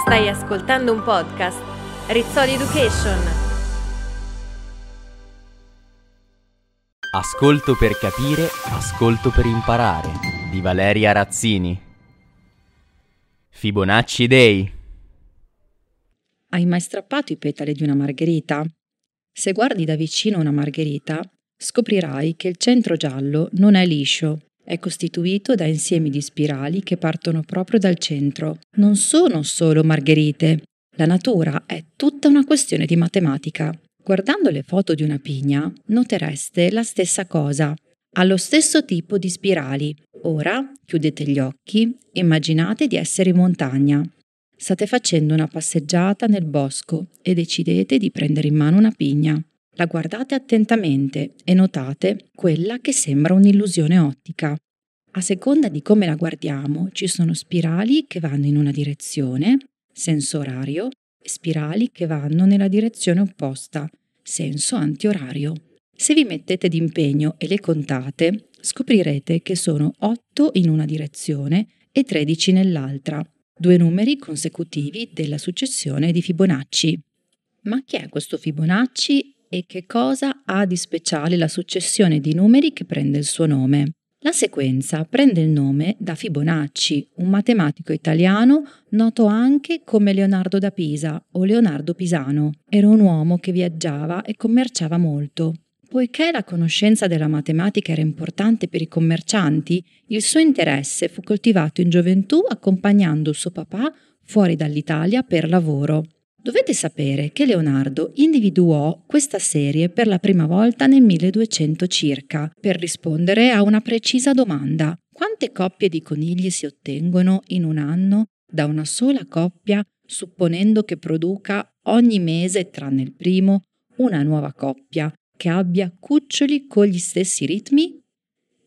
Stai ascoltando un podcast Rizzoli Education. Ascolto per capire, ascolto per imparare di Valeria Razzini. Fibonacci Day. Hai mai strappato i petali di una margherita? Se guardi da vicino una margherita, scoprirai che il centro giallo non è liscio, è costituito da insiemi di spirali che partono proprio dal centro. Non sono solo margherite. La natura è tutta una questione di matematica. Guardando le foto di una pigna, notereste la stessa cosa. Ha lo stesso tipo di spirali. Ora chiudete gli occhi, immaginate di essere in montagna. State facendo una passeggiata nel bosco e decidete di prendere in mano una pigna. La guardate attentamente e notate quella che sembra un'illusione ottica. A seconda di come la guardiamo, ci sono spirali che vanno in una direzione, senso orario, e spirali che vanno nella direzione opposta, senso antiorario. Se vi mettete d'impegno e le contate, scoprirete che sono 8 in una direzione e 13 nell'altra, due numeri consecutivi della successione di Fibonacci. Ma chi è questo Fibonacci e che cosa ha di speciale la successione di numeri che prende il suo nome. La sequenza prende il nome da Fibonacci, un matematico italiano noto anche come Leonardo da Pisa o Leonardo Pisano. Era un uomo che viaggiava e commerciava molto. Poiché la conoscenza della matematica era importante per i commercianti, il suo interesse fu coltivato in gioventù accompagnando suo papà fuori dall'Italia per lavoro. Dovete sapere che Leonardo individuò questa serie per la prima volta nel 1200 circa, per rispondere a una precisa domanda. Quante coppie di conigli si ottengono in un anno da una sola coppia, supponendo che produca ogni mese, tranne il primo, una nuova coppia che abbia cuccioli con gli stessi ritmi?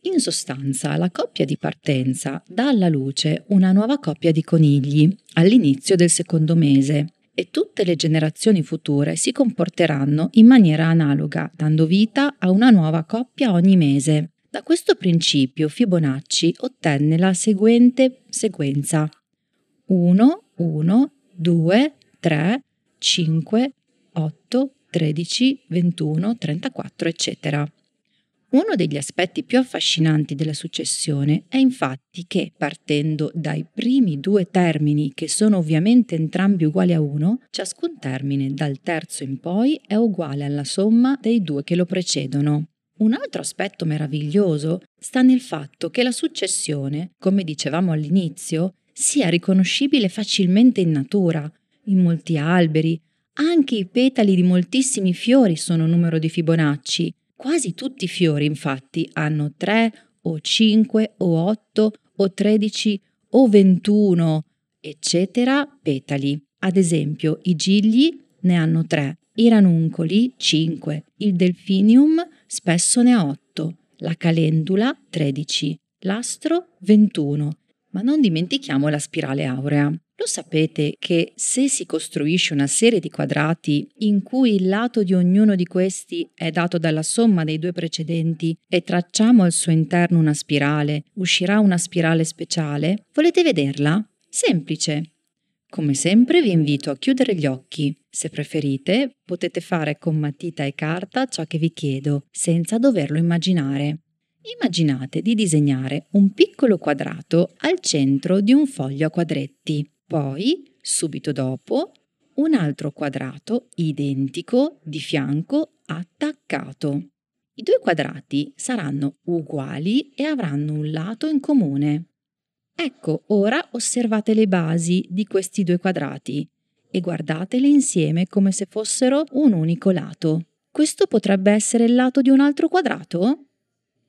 In sostanza, la coppia di partenza dà alla luce una nuova coppia di conigli all'inizio del secondo mese e tutte le generazioni future si comporteranno in maniera analoga, dando vita a una nuova coppia ogni mese. Da questo principio Fibonacci ottenne la seguente sequenza 1, 1, 2, 3, 5, 8, 13, 21, 34, eccetera. Uno degli aspetti più affascinanti della successione è infatti che, partendo dai primi due termini, che sono ovviamente entrambi uguali a 1, ciascun termine dal terzo in poi è uguale alla somma dei due che lo precedono. Un altro aspetto meraviglioso sta nel fatto che la successione, come dicevamo all'inizio, sia riconoscibile facilmente in natura, in molti alberi, anche i petali di moltissimi fiori sono numero di Fibonacci, Quasi tutti i fiori infatti hanno 3 o 5 o 8 o 13 o 21 eccetera petali. Ad esempio i gigli ne hanno 3, i ranuncoli 5, il delfinium spesso ne ha 8, la calendula 13, l'astro 21, ma non dimentichiamo la spirale aurea. Lo sapete che se si costruisce una serie di quadrati in cui il lato di ognuno di questi è dato dalla somma dei due precedenti e tracciamo al suo interno una spirale, uscirà una spirale speciale? Volete vederla? Semplice. Come sempre vi invito a chiudere gli occhi. Se preferite, potete fare con matita e carta ciò che vi chiedo, senza doverlo immaginare. Immaginate di disegnare un piccolo quadrato al centro di un foglio a quadretti. Poi, subito dopo, un altro quadrato identico di fianco attaccato. I due quadrati saranno uguali e avranno un lato in comune. Ecco, ora osservate le basi di questi due quadrati e guardatele insieme come se fossero un unico lato. Questo potrebbe essere il lato di un altro quadrato?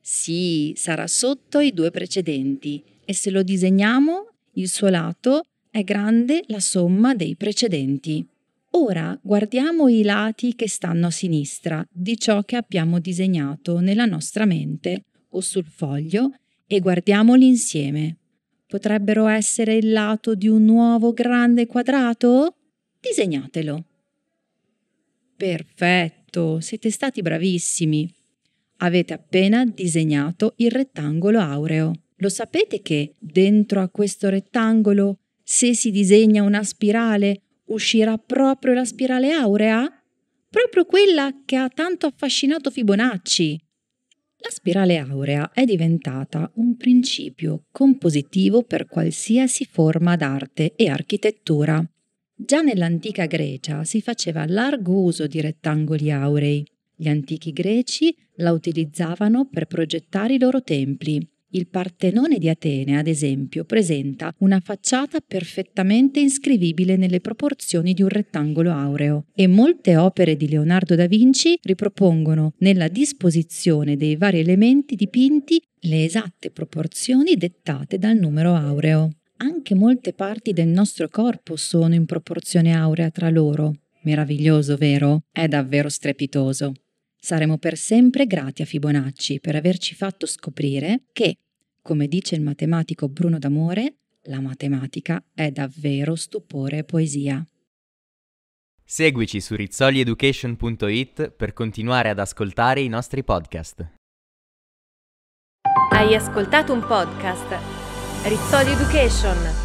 Sì, sarà sotto i due precedenti e se lo disegniamo, il suo lato è grande la somma dei precedenti. Ora guardiamo i lati che stanno a sinistra di ciò che abbiamo disegnato nella nostra mente o sul foglio e guardiamoli insieme. Potrebbero essere il lato di un nuovo grande quadrato? Disegnatelo. Perfetto, siete stati bravissimi. Avete appena disegnato il rettangolo aureo. Lo sapete che dentro a questo rettangolo se si disegna una spirale, uscirà proprio la spirale aurea? Proprio quella che ha tanto affascinato Fibonacci. La spirale aurea è diventata un principio compositivo per qualsiasi forma d'arte e architettura. Già nell'antica Grecia si faceva largo uso di rettangoli aurei. Gli antichi greci la utilizzavano per progettare i loro templi. Il Partenone di Atene, ad esempio, presenta una facciata perfettamente inscrivibile nelle proporzioni di un rettangolo aureo e molte opere di Leonardo da Vinci ripropongono nella disposizione dei vari elementi dipinti le esatte proporzioni dettate dal numero aureo. Anche molte parti del nostro corpo sono in proporzione aurea tra loro. Meraviglioso, vero? È davvero strepitoso. Saremo per sempre grati a Fibonacci per averci fatto scoprire che, come dice il matematico Bruno D'Amore, la matematica è davvero stupore e poesia. Seguici su rizzolieducation.it per continuare ad ascoltare i nostri podcast. Hai ascoltato un podcast? Rizzoli Education.